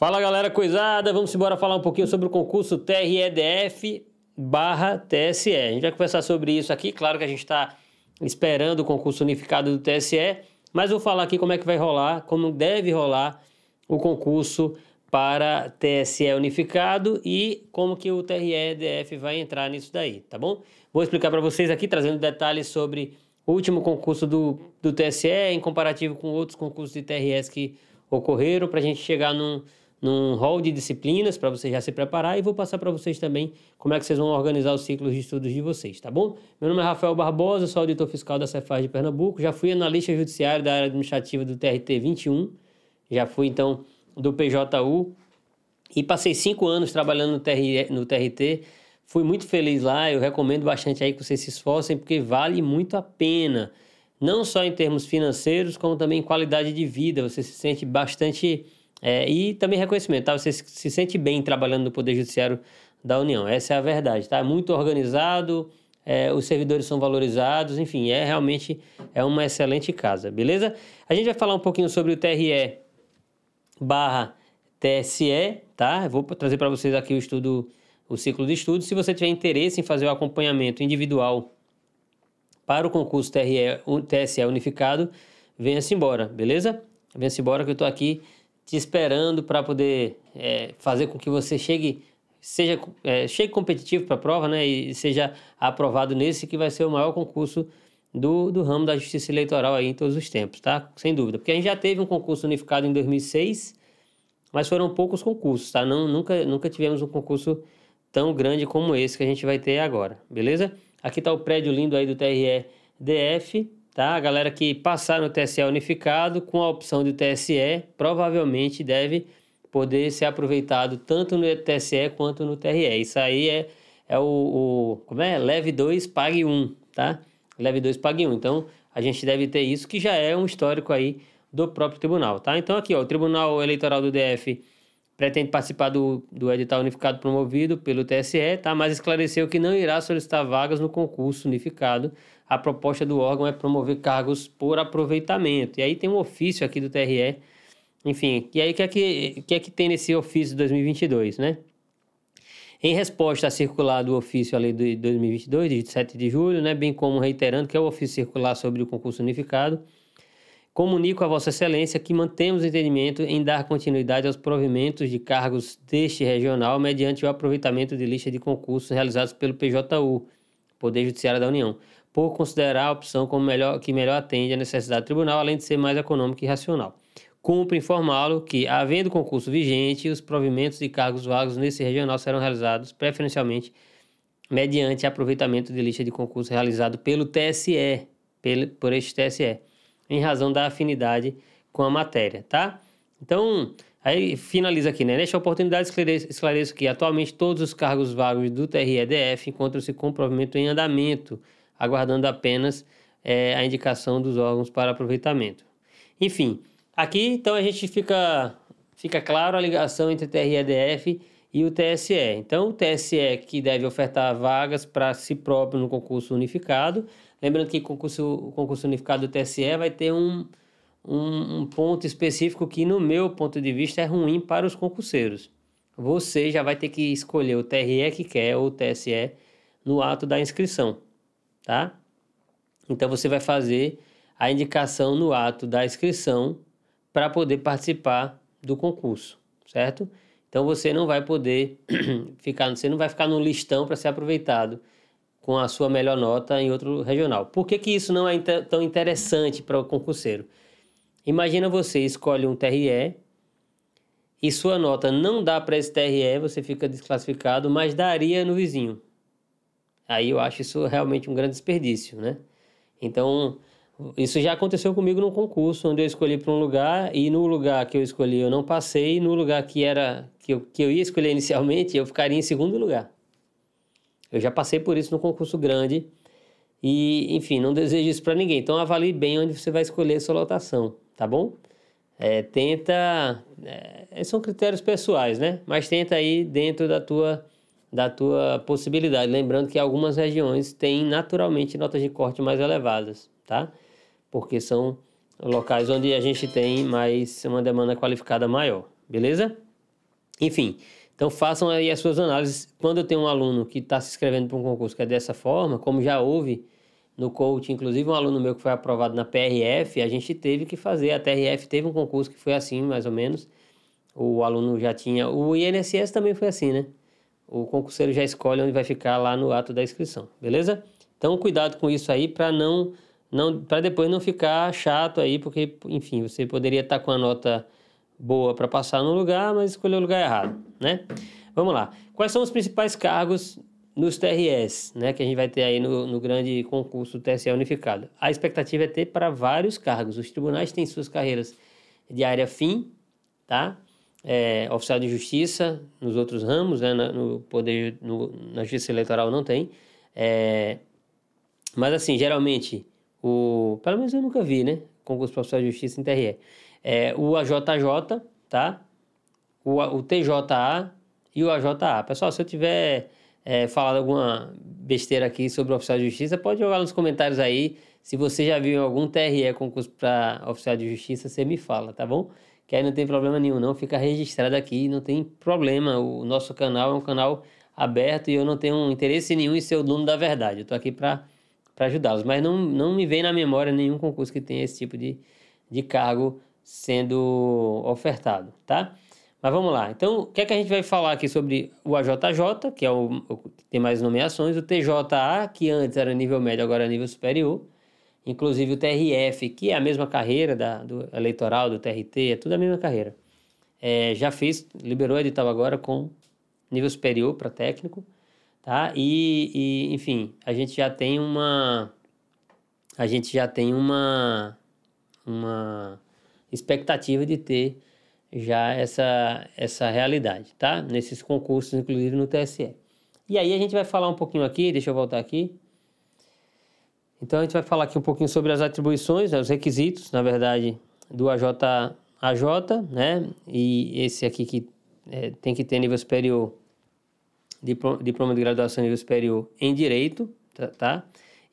Fala galera coisada, vamos embora falar um pouquinho sobre o concurso TREDF barra TSE. A gente vai conversar sobre isso aqui, claro que a gente está esperando o concurso unificado do TSE, mas vou falar aqui como é que vai rolar, como deve rolar o concurso para TSE unificado e como que o TREDF vai entrar nisso daí, tá bom? Vou explicar para vocês aqui, trazendo detalhes sobre o último concurso do, do TSE em comparativo com outros concursos de TRS que ocorreram, para a gente chegar num num hall de disciplinas para vocês já se preparar e vou passar para vocês também como é que vocês vão organizar os ciclos de estudos de vocês, tá bom? Meu nome é Rafael Barbosa, sou auditor fiscal da Cefaz de Pernambuco, já fui analista judiciário da área administrativa do TRT 21, já fui então do PJU e passei cinco anos trabalhando no, TR, no TRT, fui muito feliz lá, eu recomendo bastante aí que vocês se esforcem porque vale muito a pena, não só em termos financeiros, como também em qualidade de vida, você se sente bastante é, e também reconhecimento, tá? Você se sente bem trabalhando no Poder Judiciário da União. Essa é a verdade, tá? Muito organizado, é, os servidores são valorizados, enfim, é realmente é uma excelente casa, beleza? A gente vai falar um pouquinho sobre o TRE barra TSE, tá? vou trazer para vocês aqui o estudo, o ciclo de estudo. Se você tiver interesse em fazer o acompanhamento individual para o concurso TRE, TSE unificado, venha-se embora, beleza? Venha-se embora que eu estou aqui te esperando para poder é, fazer com que você chegue seja é, chegue competitivo para a prova, né, e seja aprovado nesse que vai ser o maior concurso do, do ramo da justiça eleitoral aí em todos os tempos, tá? Sem dúvida, porque a gente já teve um concurso unificado em 2006, mas foram poucos concursos, tá? Não, nunca, nunca tivemos um concurso tão grande como esse que a gente vai ter agora, beleza? Aqui está o prédio lindo aí do TRE DF, tá? A galera que passar no TSE unificado com a opção de TSE provavelmente deve poder ser aproveitado tanto no TSE quanto no TRE. Isso aí é, é o, o como é? Leve 2, pague 1, um, tá? Leve 2, pague 1. Um. Então, a gente deve ter isso que já é um histórico aí do próprio tribunal, tá? Então aqui, ó, o Tribunal Eleitoral do DF pretende participar do, do edital unificado promovido pelo TSE, tá? mas esclareceu que não irá solicitar vagas no concurso unificado. A proposta do órgão é promover cargos por aproveitamento. E aí tem um ofício aqui do TRE, enfim, e aí o que, é que, que é que tem nesse ofício de 2022, né? Em resposta a circular do ofício ali de 2022, de 7 de julho, né, bem como reiterando que é o ofício circular sobre o concurso unificado, Comunico a Vossa Excelência que mantemos entendimento em dar continuidade aos provimentos de cargos deste regional mediante o aproveitamento de lista de concursos realizados pelo PJU, Poder Judiciário da União, por considerar a opção como melhor, que melhor atende à necessidade do tribunal, além de ser mais econômica e racional. Cumpre informá-lo que, havendo concurso vigente, os provimentos de cargos vagos nesse regional serão realizados preferencialmente mediante aproveitamento de lista de concurso realizado pelo TSE, pelo, por este TSE em razão da afinidade com a matéria, tá? Então, aí finaliza aqui, né? Nesta oportunidade, esclareço, esclareço que atualmente todos os cargos vagos do TREDF encontram-se com provimento em andamento, aguardando apenas é, a indicação dos órgãos para aproveitamento. Enfim, aqui então a gente fica, fica claro a ligação entre o TREDF e o TSE. Então, o TSE que deve ofertar vagas para si próprio no concurso unificado, Lembrando que o concurso, o concurso unificado do TSE vai ter um, um, um ponto específico que, no meu ponto de vista, é ruim para os concurseiros. Você já vai ter que escolher o TRE que quer ou o TSE no ato da inscrição, tá? Então você vai fazer a indicação no ato da inscrição para poder participar do concurso, certo? Então você não vai poder ficar, você não vai ficar no listão para ser aproveitado com a sua melhor nota em outro regional. Por que, que isso não é inter, tão interessante para o concurseiro? Imagina você escolhe um TRE e sua nota não dá para esse TRE, você fica desclassificado, mas daria no vizinho. Aí eu acho isso realmente um grande desperdício, né? Então, isso já aconteceu comigo num concurso, onde eu escolhi para um lugar e no lugar que eu escolhi eu não passei, no lugar que era que eu, que eu ia escolher inicialmente, eu ficaria em segundo lugar. Eu já passei por isso no concurso grande e, enfim, não desejo isso para ninguém. Então avalie bem onde você vai escolher a sua lotação, tá bom? É, tenta, é, são critérios pessoais, né? Mas tenta aí dentro da tua da tua possibilidade, lembrando que algumas regiões têm naturalmente notas de corte mais elevadas, tá? Porque são locais onde a gente tem mais uma demanda qualificada maior, beleza? Enfim, então façam aí as suas análises. Quando eu tenho um aluno que está se inscrevendo para um concurso que é dessa forma, como já houve no coaching, inclusive um aluno meu que foi aprovado na PRF, a gente teve que fazer. A TRF teve um concurso que foi assim, mais ou menos. O aluno já tinha. O INSS também foi assim, né? O concurseiro já escolhe onde vai ficar lá no ato da inscrição, beleza? Então cuidado com isso aí para não, não para depois não ficar chato aí, porque enfim você poderia estar tá com a nota boa para passar no lugar, mas escolheu o lugar errado, né? Vamos lá. Quais são os principais cargos nos TRS, né, que a gente vai ter aí no, no grande concurso TSE unificado? A expectativa é ter para vários cargos. Os tribunais têm suas carreiras de área fim, tá? É, oficial de justiça, nos outros ramos, né, no poder, no, na justiça eleitoral não tem. É, mas assim, geralmente, o, pelo menos eu nunca vi, né, concurso para oficial de justiça em TRE é o AJJ, tá? O, o TJA e o AJA. Pessoal, se eu tiver é, falado alguma besteira aqui sobre o oficial de justiça, pode jogar nos comentários aí. Se você já viu algum TRE concurso para oficial de justiça, você me fala, tá bom? Que aí não tem problema nenhum, não. Fica registrado aqui, não tem problema. O nosso canal é um canal aberto e eu não tenho interesse nenhum em ser o dono da verdade. Eu estou aqui para ajudá-los. Mas não, não me vem na memória nenhum concurso que tenha esse tipo de, de cargo sendo ofertado, tá? Mas vamos lá. Então, o que é que a gente vai falar aqui sobre o AJJ, que é o, o que tem mais nomeações, o TJA, que antes era nível médio, agora é nível superior, inclusive o TRF, que é a mesma carreira da, do eleitoral, do TRT, é tudo a mesma carreira. É, já fez, liberou o edital agora com nível superior para técnico, tá? E, e, enfim, a gente já tem uma... A gente já tem uma... Uma expectativa de ter já essa, essa realidade, tá? Nesses concursos, inclusive no TSE. E aí a gente vai falar um pouquinho aqui, deixa eu voltar aqui. Então a gente vai falar aqui um pouquinho sobre as atribuições, né, os requisitos, na verdade, do AJ, AJ, né? E esse aqui que é, tem que ter nível superior, diploma, diploma de graduação nível superior em direito, tá?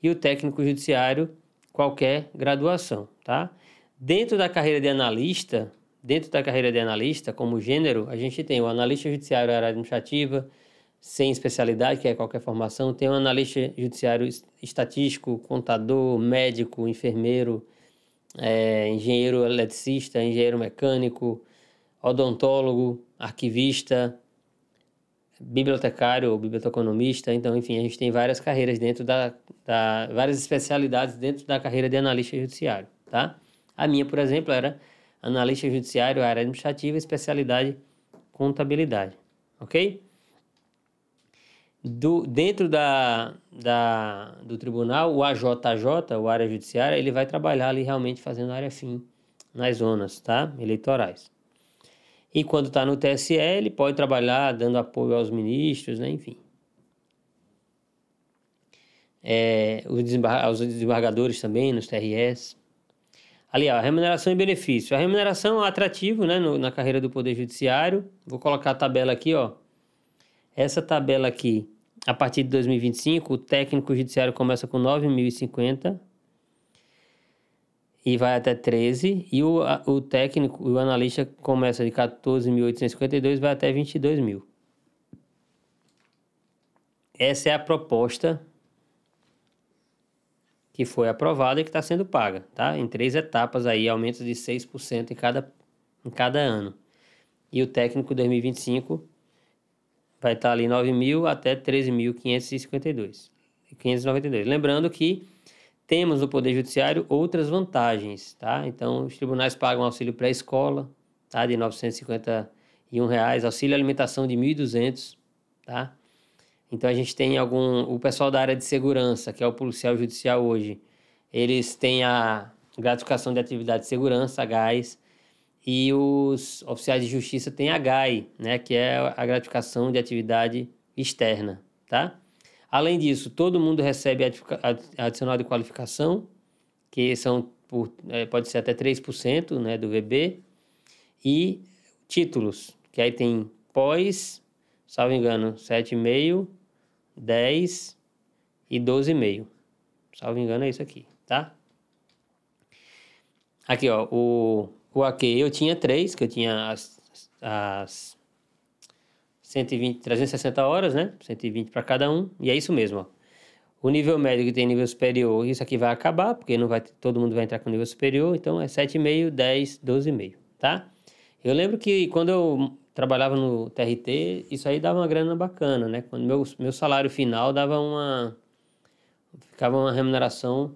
E o técnico judiciário, qualquer graduação, tá? Dentro da carreira de analista, dentro da carreira de analista, como gênero, a gente tem o analista judiciário área administrativa, sem especialidade, que é qualquer formação, tem o analista judiciário estatístico, contador, médico, enfermeiro, é, engenheiro eletricista, engenheiro mecânico, odontólogo, arquivista, bibliotecário ou biblioteconomista. Então, enfim, a gente tem várias carreiras dentro da, da várias especialidades dentro da carreira de analista judiciário, tá? A minha, por exemplo, era analista judiciário, área administrativa, especialidade contabilidade, ok? Do, dentro da, da, do tribunal, o AJJ, o área judiciária, ele vai trabalhar ali realmente fazendo área fim nas zonas tá? eleitorais. E quando está no TSE, ele pode trabalhar dando apoio aos ministros, né? enfim. É, os desembargadores também, nos TRS. Ali, ó, remuneração e benefício. A remuneração é atrativo né, no, na carreira do Poder Judiciário. Vou colocar a tabela aqui, ó. Essa tabela aqui, a partir de 2025, o técnico judiciário começa com 9.050 e vai até 13. E o, a, o técnico, o analista, começa de 14.852 vai até 22 mil. Essa é a proposta que foi aprovada e que está sendo paga, tá? Em três etapas aí, aumentos de 6% em cada, em cada ano. E o técnico 2025 vai estar tá ali 9 mil até 13.552. 592. Lembrando que temos no Poder Judiciário outras vantagens, tá? Então, os tribunais pagam auxílio pré-escola, tá? De R$ 951, reais, auxílio alimentação de 1.200, tá? Então a gente tem algum. O pessoal da área de segurança, que é o policial judicial hoje, eles têm a gratificação de atividade de segurança, a e os oficiais de justiça têm a GAI, né, que é a gratificação de atividade externa, tá? Além disso, todo mundo recebe adicional de qualificação, que são por, é, pode ser até 3% né, do VB, e títulos, que aí tem pós, salvo engano, 7,5%, 10 e 12,5. Salvo engano, é isso aqui, tá? Aqui, ó, o, o aqui eu tinha 3, que eu tinha as, as 120, 360 horas, né? 120 para cada um, e é isso mesmo, ó. O nível médio que tem nível superior, isso aqui vai acabar, porque não vai, todo mundo vai entrar com nível superior, então é 7,5, 10, 12,5, tá? Eu lembro que quando eu trabalhava no TRT, isso aí dava uma grana bacana, né? Quando meu, meu salário final dava uma. ficava uma remuneração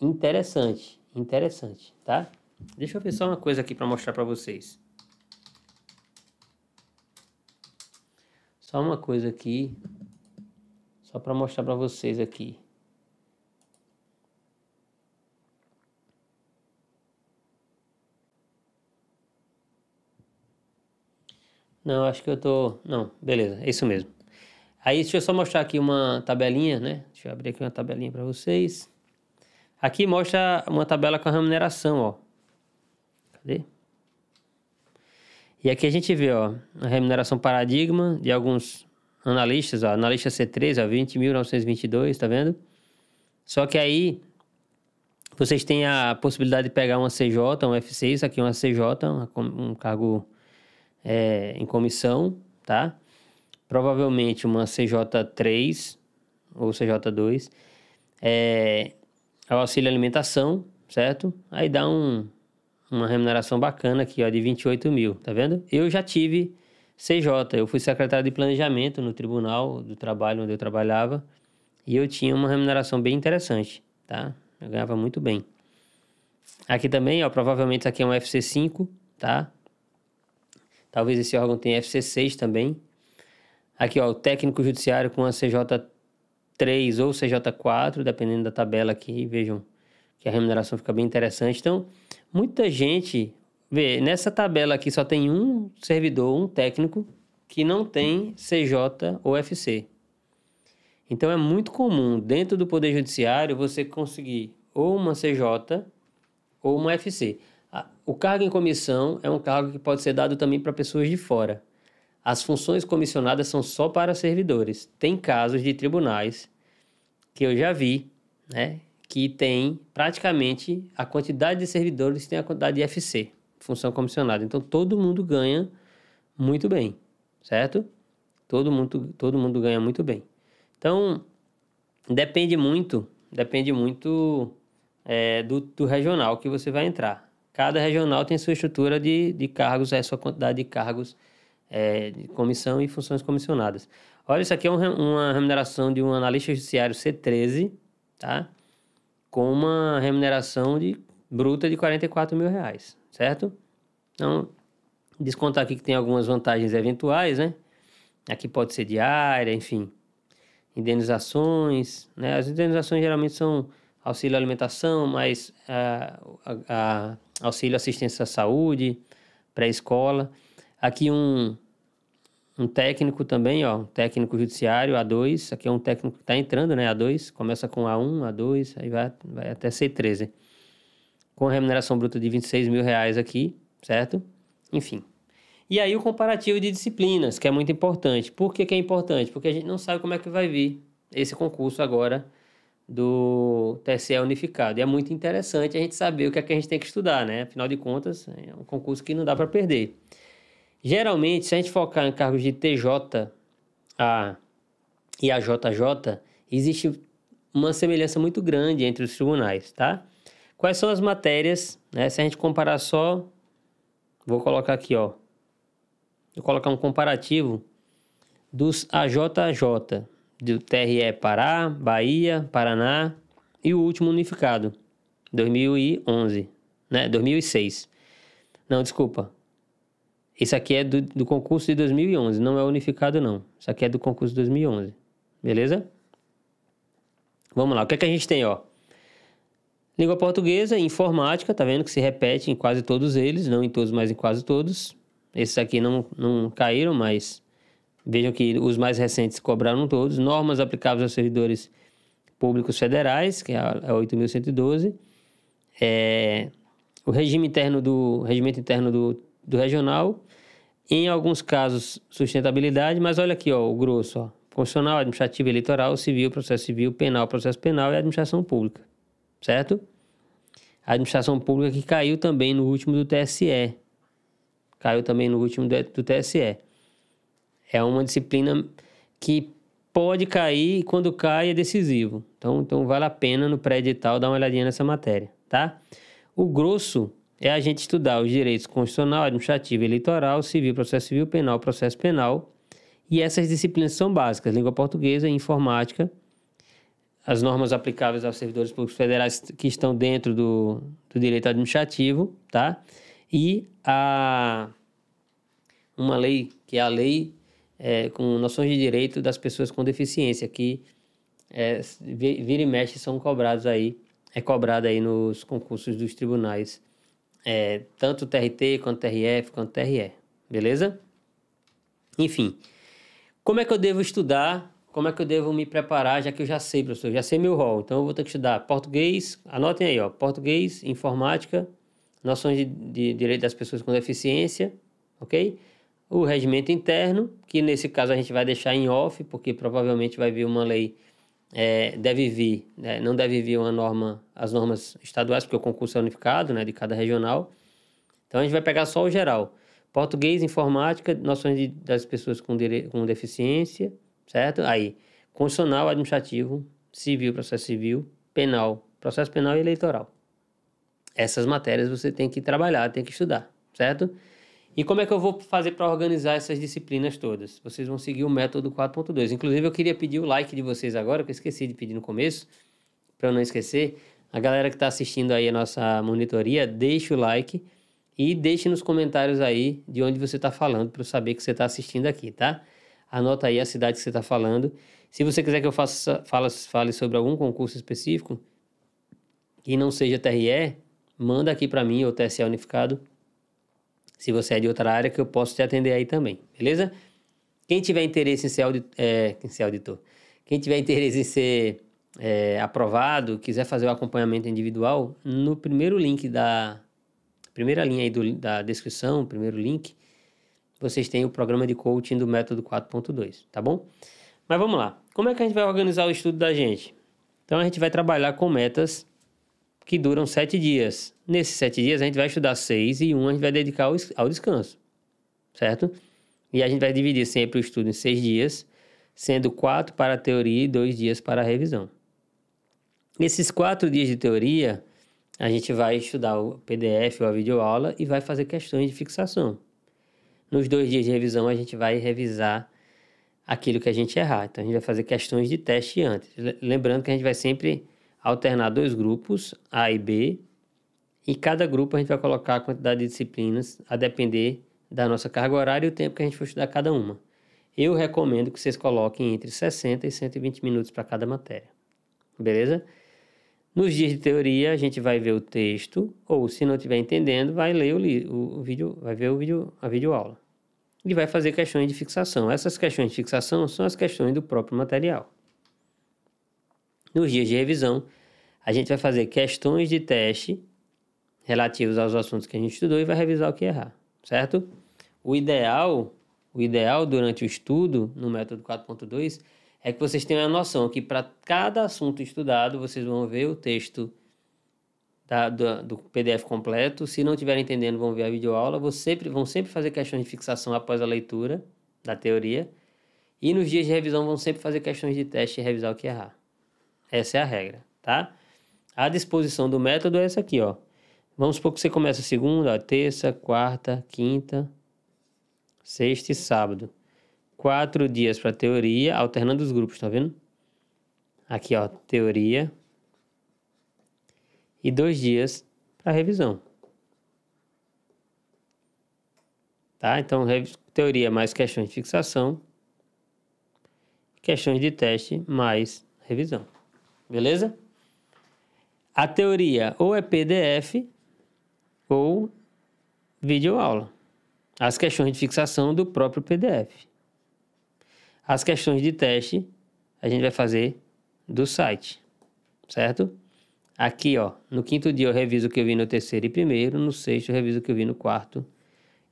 interessante, interessante, tá? Deixa eu ver só uma coisa aqui para mostrar para vocês. Só uma coisa aqui, só para mostrar para vocês aqui. Não, acho que eu tô... Não, beleza, é isso mesmo. Aí deixa eu só mostrar aqui uma tabelinha, né? Deixa eu abrir aqui uma tabelinha para vocês. Aqui mostra uma tabela com a remuneração, ó. Cadê? E aqui a gente vê, ó, a remuneração paradigma de alguns analistas, ó, analista C3, ó, 20.922, tá vendo? Só que aí vocês têm a possibilidade de pegar uma CJ, um F6, aqui é uma CJ, um cargo é, em comissão, tá? Provavelmente uma CJ3 ou CJ2. É, é o auxílio alimentação, certo? Aí dá um, uma remuneração bacana aqui, ó, de 28 mil, tá vendo? Eu já tive CJ, eu fui secretário de planejamento no tribunal do trabalho onde eu trabalhava e eu tinha uma remuneração bem interessante, tá? Eu ganhava muito bem. Aqui também, ó, provavelmente isso aqui é um FC5, tá? Talvez esse órgão tenha FC6 também. Aqui, ó, o técnico judiciário com a CJ3 ou CJ4, dependendo da tabela aqui, vejam que a remuneração fica bem interessante. Então, muita gente vê, nessa tabela aqui só tem um servidor, um técnico que não tem CJ ou FC. Então é muito comum dentro do Poder Judiciário você conseguir ou uma CJ ou uma FC. O cargo em comissão é um cargo que pode ser dado também para pessoas de fora. As funções comissionadas são só para servidores. Tem casos de tribunais que eu já vi, né, que tem praticamente a quantidade de servidores tem a quantidade de FC, função comissionada. Então todo mundo ganha muito bem, certo? Todo mundo, todo mundo ganha muito bem. Então depende muito, depende muito é, do, do regional que você vai entrar cada regional tem sua estrutura de, de cargos, a é, sua quantidade de cargos é, de comissão e funções comissionadas. Olha, isso aqui é um, uma remuneração de um analista judiciário C13, tá? Com uma remuneração de, bruta de 44 mil reais, certo? Então, descontar aqui que tem algumas vantagens eventuais, né? Aqui pode ser diária, enfim, indenizações, né? As indenizações geralmente são auxílio alimentação, mais a, ah, a, a auxílio assistência à saúde, pré-escola. Aqui um, um técnico também, ó, um técnico judiciário, A2. Aqui é um técnico que está entrando, né? A2, começa com A1, A2, aí vai, vai até C13. Com remuneração bruta de 26 mil reais aqui, certo? Enfim. E aí o comparativo de disciplinas, que é muito importante. Por que, que é importante? Porque a gente não sabe como é que vai vir esse concurso agora do TSE unificado. E é muito interessante a gente saber o que é que a gente tem que estudar, né? Afinal de contas, é um concurso que não dá para perder. Geralmente, se a gente focar em cargos de TJ a, e a JJ, existe uma semelhança muito grande entre os tribunais, tá? Quais são as matérias, né? Se a gente comparar só... Vou colocar aqui, ó. Vou colocar um comparativo dos AJJ, do TRE Pará, Bahia, Paraná e o último unificado, 2011, né? 2006. Não, desculpa. Isso aqui é do, do concurso de 2011, não é unificado não. Isso aqui é do concurso de 2011, beleza? Vamos lá, o que, é que a gente tem, ó? Língua portuguesa informática, tá vendo que se repete em quase todos eles, não em todos, mas em quase todos. Esses aqui não, não caíram, mas Vejam que os mais recentes cobraram todos. Normas aplicáveis aos servidores públicos federais, que é a 8.112. É, é, o regime interno do regimento interno do, do regional. Em alguns casos, sustentabilidade, mas olha aqui, ó, o grosso, ó. funcional administrativo, eleitoral, civil, processo civil, penal, processo penal e administração pública, certo? A administração pública que caiu também no último do TSE. Caiu também no último do TSE é uma disciplina que pode cair e quando cai é decisivo. Então, então vale a pena no pré-edital dar uma olhadinha nessa matéria, tá? O grosso é a gente estudar os direitos constitucional, administrativo, eleitoral, civil, processo civil, penal, processo penal. E essas disciplinas são básicas: língua portuguesa, informática, as normas aplicáveis aos servidores públicos federais que estão dentro do, do direito administrativo, tá? E a uma lei que é a lei é, com noções de direito das pessoas com deficiência, que é, vira e mexe são cobrados aí, é cobrado aí nos concursos dos tribunais, é, tanto TRT, quanto TRF, quanto TRE, beleza? Enfim, como é que eu devo estudar como é que eu devo me preparar, já que eu já sei, professor, já sei meu rol. Então eu vou ter que estudar português, anotem aí, ó, português, informática, noções de, de direito das pessoas com deficiência, ok? o regimento interno, que nesse caso a gente vai deixar em off, porque provavelmente vai vir uma lei, é, deve vir, né? não deve vir uma norma, as normas estaduais, porque o concurso é unificado, né, de cada regional. Então a gente vai pegar só o geral. Português, informática, noções de, das pessoas com, dire... com deficiência, certo? Aí, constitucional, administrativo, civil, processo civil, penal, processo penal e eleitoral. Essas matérias você tem que trabalhar, tem que estudar, certo? E como é que eu vou fazer para organizar essas disciplinas todas? Vocês vão seguir o método 4.2. Inclusive, eu queria pedir o like de vocês agora, que eu esqueci de pedir no começo, para não esquecer. A galera que está assistindo aí a nossa monitoria, deixe o like e deixe nos comentários aí de onde você está falando, para eu saber que você está assistindo aqui, tá? Anota aí a cidade que você está falando. Se você quiser que eu faça, fala, fale sobre algum concurso específico, que não seja TRE, manda aqui para mim, ou TSE Unificado, se você é de outra área, que eu posso te atender aí também, beleza? Quem tiver interesse em ser, audit é, em ser auditor, quem tiver interesse em ser é, aprovado, quiser fazer o acompanhamento individual, no primeiro link da primeira linha aí do, da descrição, primeiro link, vocês têm o programa de coaching do método 4.2, tá bom? Mas vamos lá. Como é que a gente vai organizar o estudo da gente? Então a gente vai trabalhar com metas que duram sete dias. Nesses sete dias, a gente vai estudar seis e um a gente vai dedicar ao, ao descanso, certo? E a gente vai dividir sempre o estudo em seis dias, sendo quatro para a teoria e dois dias para a revisão. Nesses quatro dias de teoria, a gente vai estudar o PDF ou a videoaula e vai fazer questões de fixação. Nos dois dias de revisão, a gente vai revisar aquilo que a gente errar. Então, a gente vai fazer questões de teste antes. Lembrando que a gente vai sempre alternar dois grupos, A e B, e cada grupo a gente vai colocar a quantidade de disciplinas a depender da nossa carga horária e o tempo que a gente for estudar cada uma. Eu recomendo que vocês coloquem entre 60 e 120 minutos para cada matéria. Beleza? Nos dias de teoria, a gente vai ver o texto, ou se não estiver entendendo, vai ler o, o, o, vídeo, vai ver o vídeo, a videoaula. E vai fazer questões de fixação. Essas questões de fixação são as questões do próprio material. Nos dias de revisão, a gente vai fazer questões de teste relativos aos assuntos que a gente estudou e vai revisar o que errar, certo? O ideal, o ideal durante o estudo no método 4.2 é que vocês tenham a noção que para cada assunto estudado, vocês vão ver o texto da, do, do, PDF completo. Se não estiverem entendendo, vão ver a videoaula. Vão sempre, vão sempre fazer questões de fixação após a leitura da teoria. E nos dias de revisão, vão sempre fazer questões de teste e revisar o que errar. Essa é a regra, tá? A disposição do método é essa aqui, ó. Vamos supor que você começa segunda, terça, quarta, quinta, sexta e sábado. Quatro dias para teoria, alternando os grupos, tá vendo? Aqui, ó, teoria. E dois dias para revisão. Tá? Então, teoria mais questões de fixação, questões de teste mais revisão. Beleza? A teoria ou é PDF ou videoaula. As questões de fixação do próprio PDF. As questões de teste a gente vai fazer do site, certo? Aqui, ó, no quinto dia eu reviso o que eu vi no terceiro e primeiro, no sexto eu reviso o que eu vi no quarto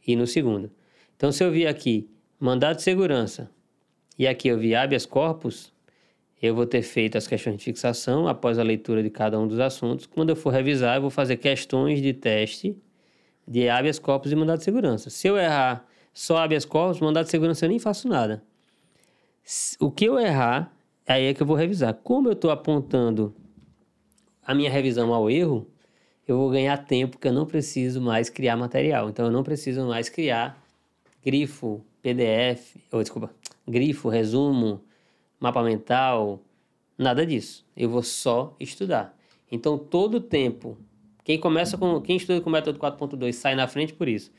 e no segundo. Então, se eu vi aqui mandado de segurança e aqui eu vi habeas corpus, eu vou ter feito as questões de fixação após a leitura de cada um dos assuntos. Quando eu for revisar, eu vou fazer questões de teste de habeas corpus e mandado de segurança. Se eu errar só habeas corpus, mandado de segurança eu nem faço nada. O que eu errar, aí é que eu vou revisar. Como eu estou apontando a minha revisão ao erro, eu vou ganhar tempo que eu não preciso mais criar material. Então eu não preciso mais criar grifo, PDF, ou desculpa, grifo, resumo, mapa mental, nada disso. Eu vou só estudar. Então, todo o tempo, quem começa com quem estuda com o método 4.2 sai na frente por isso.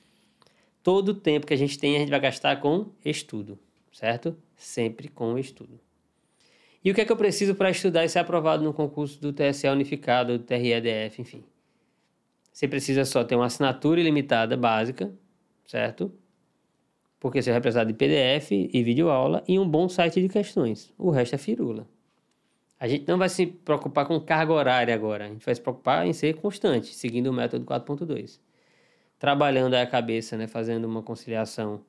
Todo o tempo que a gente tem, a gente vai gastar com estudo, certo? Sempre com estudo. E o que é que eu preciso para estudar e ser aprovado no concurso do TSE unificado, do TREDF, enfim? Você precisa só ter uma assinatura ilimitada básica, certo? porque você vai precisar de PDF e vídeo aula e um bom site de questões. O resto é firula. A gente não vai se preocupar com carga horária agora, a gente vai se preocupar em ser constante, seguindo o método 4.2. Trabalhando a cabeça, né, fazendo uma conciliação,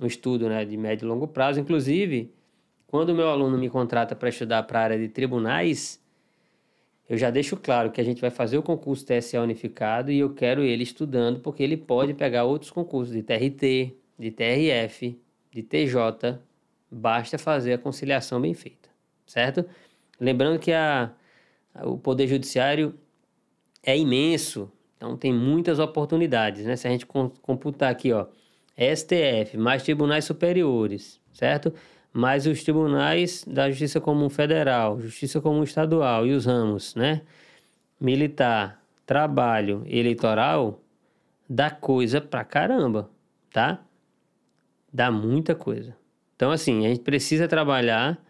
um estudo né, de médio e longo prazo. Inclusive, quando o meu aluno me contrata para estudar para a área de tribunais, eu já deixo claro que a gente vai fazer o concurso TSE unificado e eu quero ele estudando, porque ele pode pegar outros concursos de TRT, de TRF, de TJ, basta fazer a conciliação bem feita, certo? Lembrando que a, a, o Poder Judiciário é imenso, então tem muitas oportunidades, né? Se a gente computar aqui, ó, STF mais tribunais superiores, certo? Mais os tribunais da Justiça Comum Federal, Justiça Comum Estadual e os ramos, né? Militar, trabalho, eleitoral, dá coisa pra caramba, tá? dá muita coisa. Então, assim, a gente precisa trabalhar,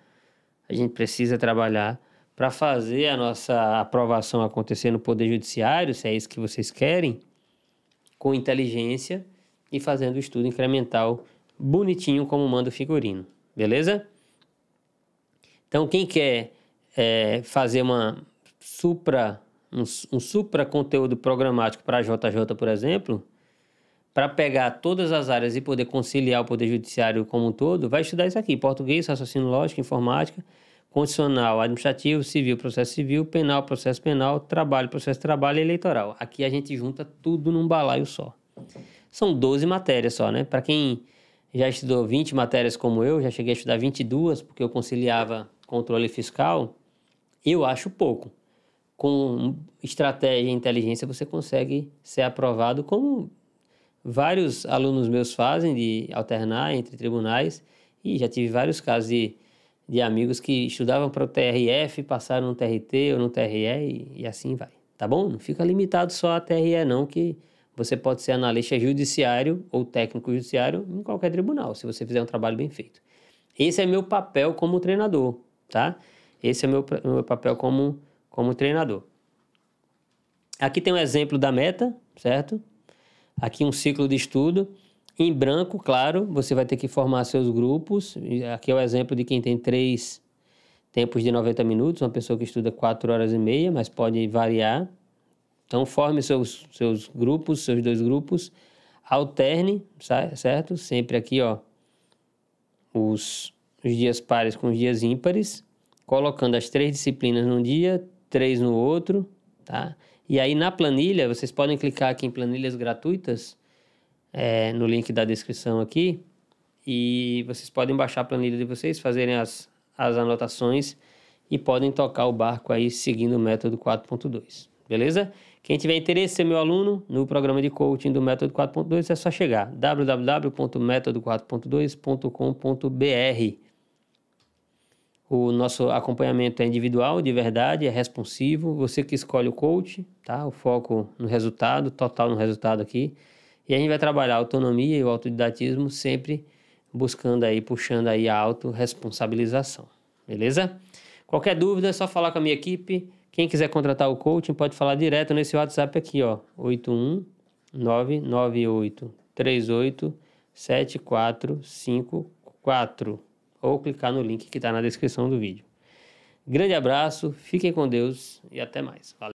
a gente precisa trabalhar para fazer a nossa aprovação acontecer no Poder Judiciário, se é isso que vocês querem, com inteligência e fazendo o estudo incremental bonitinho, como manda o figurino, beleza? Então, quem quer é, fazer uma supra, um, um supra conteúdo programático para JJ, por exemplo, para pegar todas as áreas e poder conciliar o Poder Judiciário como um todo, vai estudar isso aqui: português, raciocínio lógico, informática, condicional administrativo, civil, processo civil, penal, processo penal, trabalho, processo de trabalho e eleitoral. Aqui a gente junta tudo num balaio só. São 12 matérias só, né? Para quem já estudou 20 matérias como eu, já cheguei a estudar 22, porque eu conciliava controle fiscal, eu acho pouco. Com estratégia e inteligência, você consegue ser aprovado como vários alunos meus fazem de alternar entre tribunais e já tive vários casos de, de amigos que estudavam para o TRF, passaram no TRT ou no TRE e, e assim vai, tá bom? Não fica limitado só a TRE não, que você pode ser analista judiciário ou técnico judiciário em qualquer tribunal, se você fizer um trabalho bem feito. Esse é meu papel como treinador, tá? Esse é meu, meu papel como, como treinador. Aqui tem um exemplo da meta, certo? aqui um ciclo de estudo. Em branco, claro, você vai ter que formar seus grupos. Aqui é o exemplo de quem tem três tempos de 90 minutos, uma pessoa que estuda quatro horas e meia, mas pode variar. Então, forme seus, seus grupos, seus dois grupos. Alterne, certo? Sempre aqui, ó, os, os dias pares com os dias ímpares, colocando as três disciplinas num dia, três no outro, tá? E aí na planilha, vocês podem clicar aqui em planilhas gratuitas, é, no link da descrição aqui, e vocês podem baixar a planilha de vocês, fazerem as, as anotações e podem tocar o barco aí seguindo o método 4.2, beleza? Quem tiver interesse em ser meu aluno no programa de coaching do Método 4.2 é só chegar www.método4.2.com.br. O nosso acompanhamento é individual, de verdade, é responsivo. Você que escolhe o coach, tá? O foco no resultado, total no resultado aqui. E a gente vai trabalhar a autonomia e o autodidatismo sempre buscando aí, puxando aí a autorresponsabilização. Beleza? Qualquer dúvida é só falar com a minha equipe. Quem quiser contratar o coaching pode falar direto nesse WhatsApp aqui, ó. 81998387454 ou clicar no link que está na descrição do vídeo. Grande abraço, fiquem com Deus e até mais. Valeu.